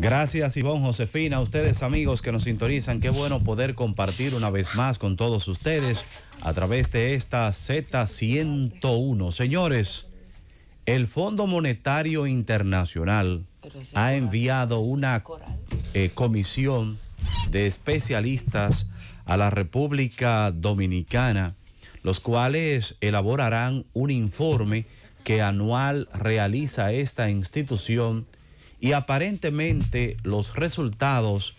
Gracias Ivonne, Josefina, a ustedes amigos que nos sintonizan, qué bueno poder compartir una vez más con todos ustedes a través de esta Z101. Señores, el Fondo Monetario Internacional ha enviado una eh, comisión de especialistas a la República Dominicana, los cuales elaborarán un informe que anual realiza esta institución y aparentemente los resultados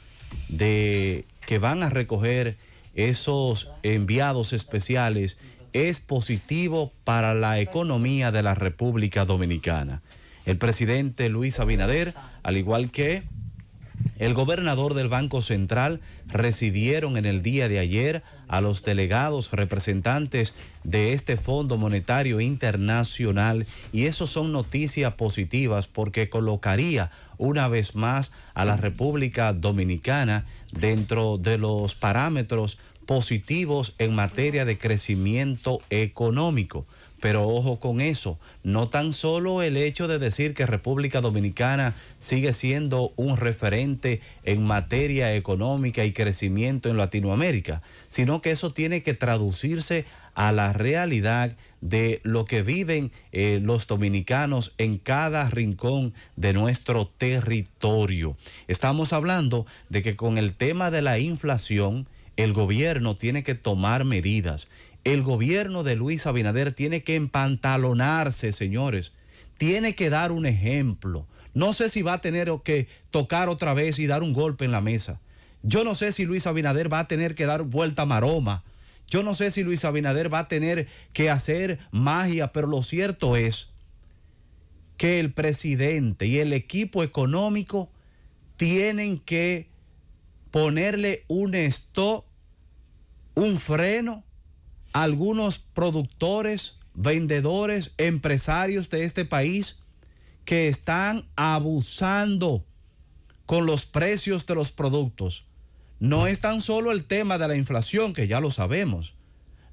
de que van a recoger esos enviados especiales es positivo para la economía de la República Dominicana. El presidente Luis Abinader, al igual que el gobernador del Banco Central recibieron en el día de ayer a los delegados representantes de este Fondo Monetario Internacional y eso son noticias positivas porque colocaría una vez más a la República Dominicana dentro de los parámetros positivos en materia de crecimiento económico. Pero ojo con eso, no tan solo el hecho de decir que República Dominicana sigue siendo un referente en materia económica y crecimiento en Latinoamérica, sino que eso tiene que traducirse a la realidad de lo que viven eh, los dominicanos en cada rincón de nuestro territorio. Estamos hablando de que con el tema de la inflación, el gobierno tiene que tomar medidas el gobierno de Luis Abinader tiene que empantalonarse, señores. Tiene que dar un ejemplo. No sé si va a tener que tocar otra vez y dar un golpe en la mesa. Yo no sé si Luis Abinader va a tener que dar vuelta a maroma. Yo no sé si Luis Abinader va a tener que hacer magia, pero lo cierto es que el presidente y el equipo económico tienen que ponerle un stop, un freno algunos productores, vendedores, empresarios de este país que están abusando con los precios de los productos. No es tan solo el tema de la inflación, que ya lo sabemos.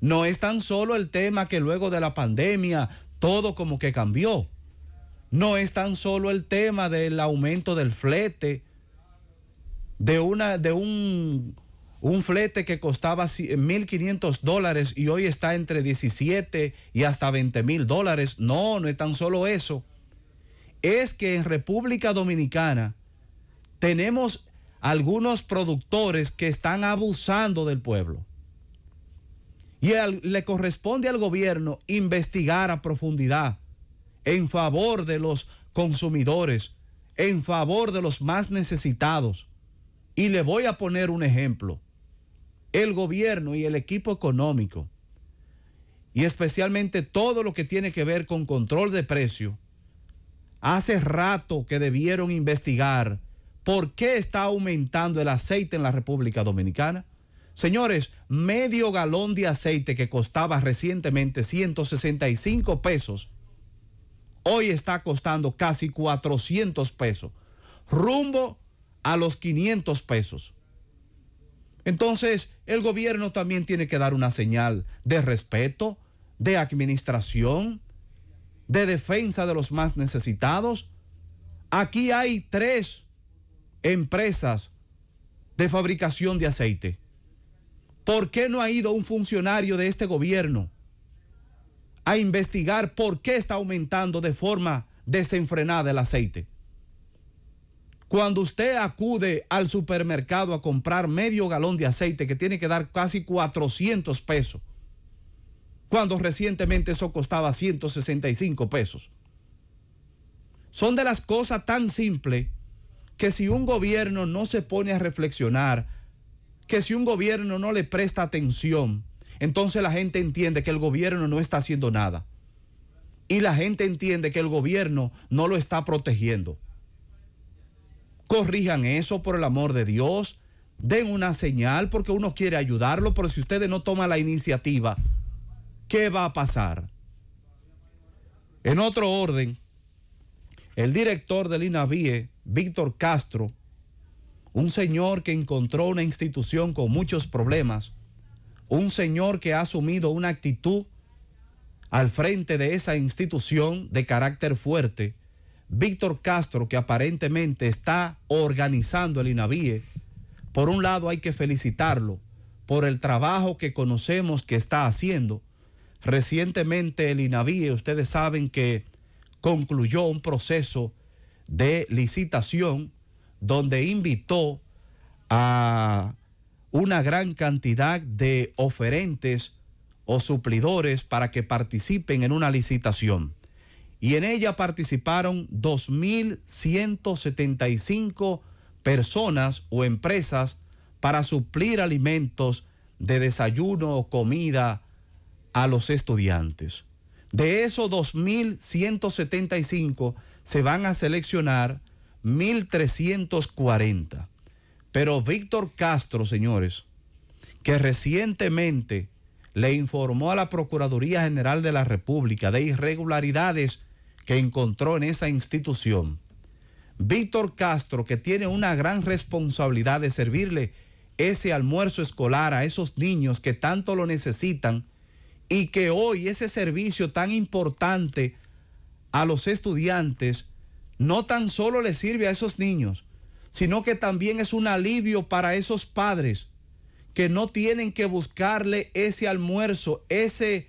No es tan solo el tema que luego de la pandemia todo como que cambió. No es tan solo el tema del aumento del flete, de, una, de un un flete que costaba 1.500 dólares y hoy está entre 17 y hasta 20 mil dólares. No, no es tan solo eso. Es que en República Dominicana tenemos algunos productores que están abusando del pueblo. Y le corresponde al gobierno investigar a profundidad en favor de los consumidores, en favor de los más necesitados. Y le voy a poner un ejemplo el gobierno y el equipo económico, y especialmente todo lo que tiene que ver con control de precio, hace rato que debieron investigar por qué está aumentando el aceite en la República Dominicana. Señores, medio galón de aceite que costaba recientemente 165 pesos, hoy está costando casi 400 pesos, rumbo a los 500 pesos. Entonces, el gobierno también tiene que dar una señal de respeto, de administración, de defensa de los más necesitados. Aquí hay tres empresas de fabricación de aceite. ¿Por qué no ha ido un funcionario de este gobierno a investigar por qué está aumentando de forma desenfrenada el aceite? Cuando usted acude al supermercado a comprar medio galón de aceite que tiene que dar casi 400 pesos, cuando recientemente eso costaba 165 pesos. Son de las cosas tan simples que si un gobierno no se pone a reflexionar, que si un gobierno no le presta atención, entonces la gente entiende que el gobierno no está haciendo nada. Y la gente entiende que el gobierno no lo está protegiendo corrijan eso por el amor de Dios, den una señal porque uno quiere ayudarlo, pero si ustedes no toman la iniciativa, ¿qué va a pasar? En otro orden, el director del INAVIE, Víctor Castro, un señor que encontró una institución con muchos problemas, un señor que ha asumido una actitud al frente de esa institución de carácter fuerte, Víctor Castro, que aparentemente está organizando el INAVIE, por un lado hay que felicitarlo por el trabajo que conocemos que está haciendo. Recientemente el INAVIE, ustedes saben que concluyó un proceso de licitación donde invitó a una gran cantidad de oferentes o suplidores para que participen en una licitación y en ella participaron 2.175 personas o empresas para suplir alimentos de desayuno o comida a los estudiantes. De esos 2.175 se van a seleccionar 1.340. Pero Víctor Castro, señores, que recientemente le informó a la Procuraduría General de la República de irregularidades que encontró en esa institución. Víctor Castro, que tiene una gran responsabilidad de servirle ese almuerzo escolar a esos niños que tanto lo necesitan y que hoy ese servicio tan importante a los estudiantes no tan solo le sirve a esos niños, sino que también es un alivio para esos padres que no tienen que buscarle ese almuerzo, ese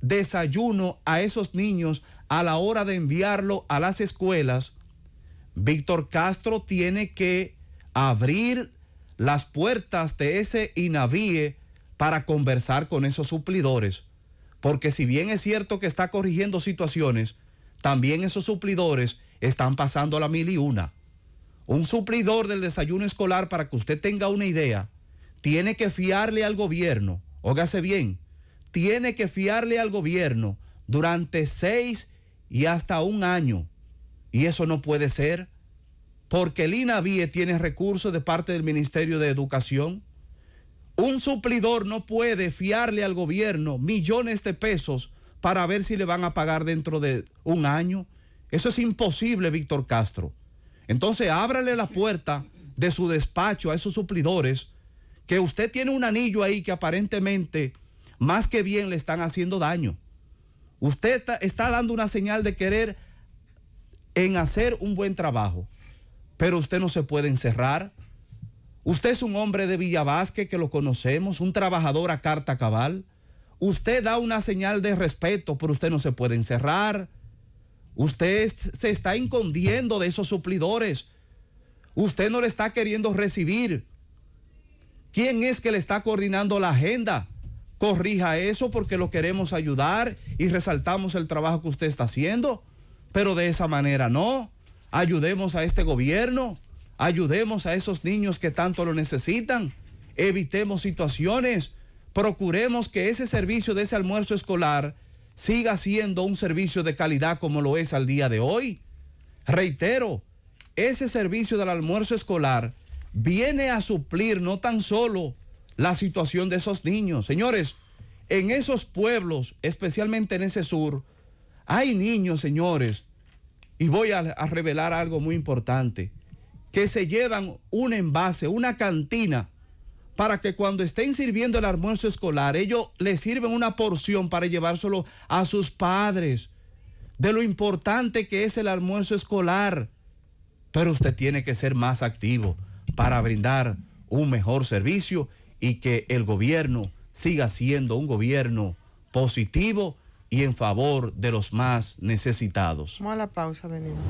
desayuno a esos niños a la hora de enviarlo a las escuelas, Víctor Castro tiene que abrir las puertas de ese INAVIE para conversar con esos suplidores. Porque si bien es cierto que está corrigiendo situaciones, también esos suplidores están pasando la mil y una. Un suplidor del desayuno escolar, para que usted tenga una idea, tiene que fiarle al gobierno, ógase bien, tiene que fiarle al gobierno durante seis y hasta un año. Y eso no puede ser porque el INAVIE tiene recursos de parte del Ministerio de Educación. Un suplidor no puede fiarle al gobierno millones de pesos para ver si le van a pagar dentro de un año. Eso es imposible, Víctor Castro. Entonces, ábrale la puerta de su despacho a esos suplidores, que usted tiene un anillo ahí que aparentemente más que bien le están haciendo daño. Usted está, dando una señal de querer en hacer un buen trabajo, pero usted no se puede encerrar. Usted es un hombre de Villavasque que lo conocemos, un trabajador a carta cabal. Usted da una señal de respeto, pero usted no se puede encerrar. Usted se está incondiendo de esos suplidores. Usted no le está queriendo recibir. ¿Quién es que le está coordinando la agenda? corrija eso porque lo queremos ayudar y resaltamos el trabajo que usted está haciendo, pero de esa manera no. Ayudemos a este gobierno, ayudemos a esos niños que tanto lo necesitan, evitemos situaciones, procuremos que ese servicio de ese almuerzo escolar siga siendo un servicio de calidad como lo es al día de hoy. Reitero, ese servicio del almuerzo escolar viene a suplir no tan solo la situación de esos niños. Señores, en esos pueblos, especialmente en ese sur, hay niños, señores, y voy a, revelar algo muy importante, que se llevan un envase, una cantina, para que cuando estén sirviendo el almuerzo escolar, ellos les sirven una porción para llevárselo a sus padres, de lo importante que es el almuerzo escolar. Pero usted tiene que ser más activo para brindar un mejor servicio y que el gobierno siga siendo un gobierno positivo y en favor de los más necesitados. Vamos a la pausa, venimos.